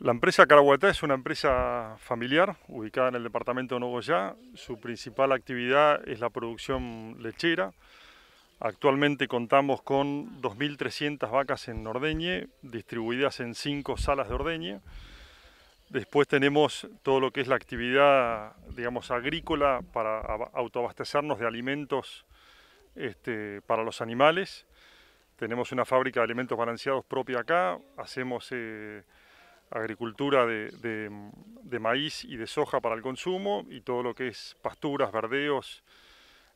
La empresa Caraguatá es una empresa familiar ubicada en el departamento de Nogoyá. Su principal actividad es la producción lechera. Actualmente contamos con 2.300 vacas en ordeñe, distribuidas en cinco salas de ordeñe. Después tenemos todo lo que es la actividad, digamos, agrícola para autoabastecernos de alimentos este, para los animales. Tenemos una fábrica de alimentos balanceados propia acá. Hacemos... Eh, agricultura de, maíz y de soja para el consumo y todo lo que es pasturas, verdeos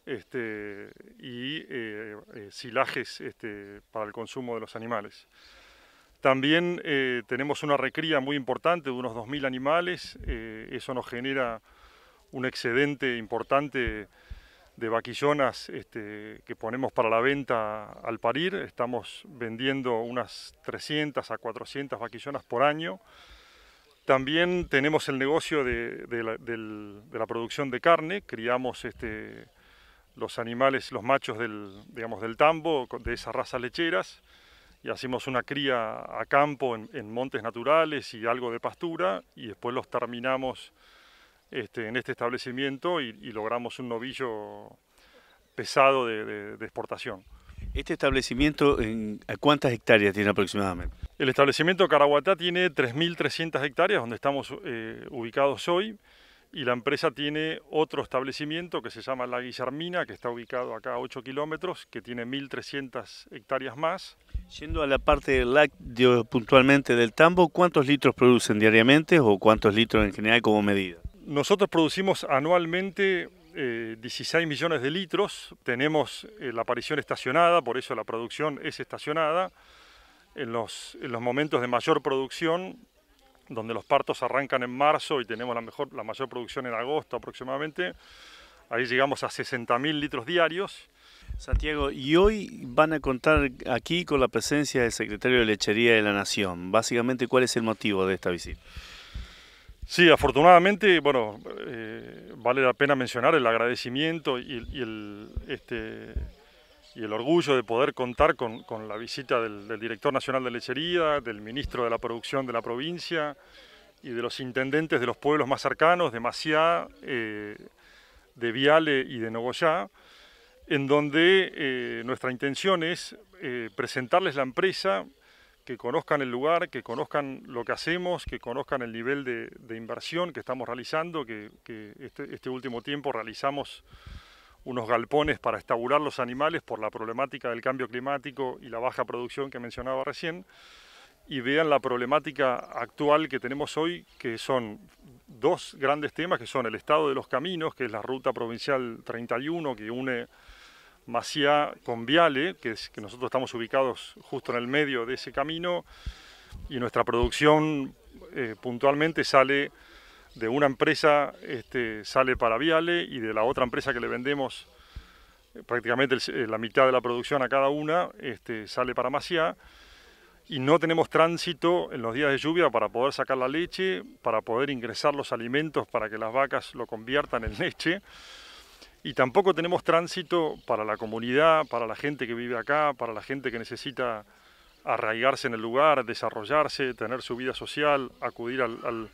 este, y eh, eh, silajes este, para el consumo de los animales. También eh, tenemos una recría muy importante de unos 2.000 animales, eso nos genera un excedente importante de vaquillonas este, que ponemos para la venta al parir. Estamos vendiendo unas 300 a 400 vaquillonas por año. También tenemos el negocio de, la, producción de carne. Criamos este, los animales, los machos del, digamos, del tambo, de esas razas lecheras. Y hacemos una cría a campo en montes naturales y algo de pastura. Y después los terminamos este, en este establecimiento y, logramos un novillo pesado de, exportación. ¿Este establecimiento en, a cuántas hectáreas tiene aproximadamente? El establecimiento Caraguatá tiene 3.300 hectáreas donde estamos eh, ubicados hoy y la empresa tiene otro establecimiento que se llama La Guillermina, que está ubicado acá a 8 kilómetros, que tiene 1.300 hectáreas más. Yendo a la parte del puntualmente del tambo, ¿cuántos litros producen diariamente o cuántos litros en general como medida? Nosotros producimos anualmente 16 eh, millones de litros, tenemos eh, la aparición estacionada, por eso la producción es estacionada. En los, en los, momentos de mayor producción, donde los partos arrancan en marzo y tenemos la, mejor, la mayor producción en agosto aproximadamente, ahí llegamos a 60.000 litros diarios. Santiago, y hoy van a contar aquí con la presencia del secretario de Lechería de la Nación. Básicamente, ¿cuál es el motivo de esta visita? Sí, afortunadamente, bueno, eh, vale la pena mencionar el agradecimiento y, el, este, y el orgullo de poder contar con, la visita del, director nacional de lechería, del ministro de la producción de la provincia y de los intendentes de los pueblos más cercanos, de Maciá, eh, de Viale y de Nogoyá, en donde eh, nuestra intención es presentarles la empresa que conozcan el lugar, que conozcan lo que hacemos, que conozcan el nivel de, inversión que estamos realizando, que, este, este, último tiempo realizamos unos galpones para estabular los animales por la problemática del cambio climático y la baja producción que mencionaba recién, y vean la problemática actual que tenemos hoy, que son dos grandes temas, que son el estado de los caminos, que es la ruta provincial 31 que une Masía con Viale, que, es, que nosotros estamos ubicados justo en el medio de ese camino, y nuestra producción eh, puntualmente sale de una empresa, este, sale para Viale, y de la otra empresa que le vendemos eh, prácticamente eh, la mitad de la producción a cada una, este, sale para Masía y no tenemos tránsito en los días de lluvia para poder sacar la leche, para poder ingresar los alimentos para que las vacas lo conviertan en leche y tampoco tenemos tránsito para la comunidad, para la gente que vive acá, para la gente que necesita arraigarse en el lugar, desarrollarse, tener su vida social, acudir al,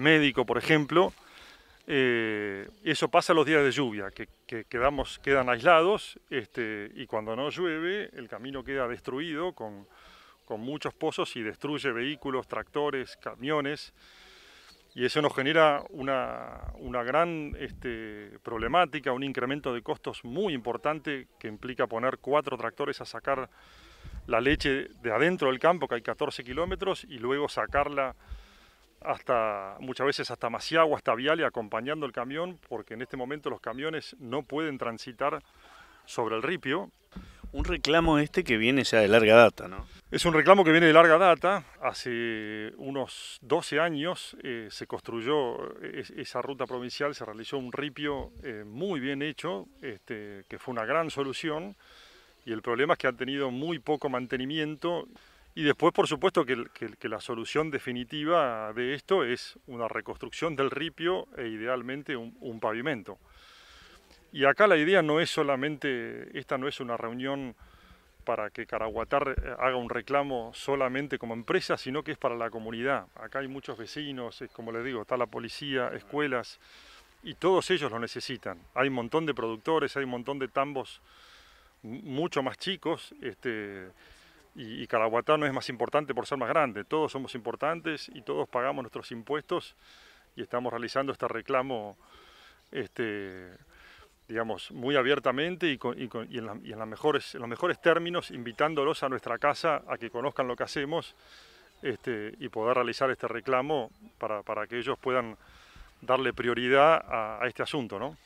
médico, por ejemplo. Eh, eso pasa los días de lluvia, que, quedamos, quedan aislados este, y cuando no llueve el camino queda destruido con, con muchos pozos y destruye vehículos, tractores, camiones. Y eso nos genera una, gran este, problemática, un incremento de costos muy importante que implica poner cuatro tractores a sacar la leche de adentro del campo, que hay 14 kilómetros, y luego sacarla hasta muchas veces hasta maciago hasta Viale, acompañando el camión, porque en este momento los camiones no pueden transitar sobre el ripio. Un reclamo este que viene ya de larga data, ¿no? Es un reclamo que viene de larga data. Hace unos 12 años eh, se construyó eh, esa ruta provincial, se realizó un ripio eh, muy bien hecho, este, que fue una gran solución. Y el problema es que ha tenido muy poco mantenimiento. Y después, por supuesto, que, la solución definitiva de esto es una reconstrucción del ripio e idealmente un pavimento. Y acá la idea no es solamente, esta no es una reunión para que Caraguatar eh, haga un reclamo solamente como empresa, sino que es para la comunidad. Acá hay muchos vecinos, como les digo, está la policía, escuelas, y todos ellos lo necesitan. Hay un montón de productores, hay un montón de tambos mucho más chicos, este, y, y no es más importante por ser más grande. Todos somos importantes y todos pagamos nuestros impuestos y estamos realizando este reclamo. Este, digamos, muy abiertamente y, en, los mejores términos, invitándolos a nuestra casa a que conozcan lo que hacemos este, y poder realizar este reclamo para, que ellos puedan darle prioridad a, a este asunto, ¿no?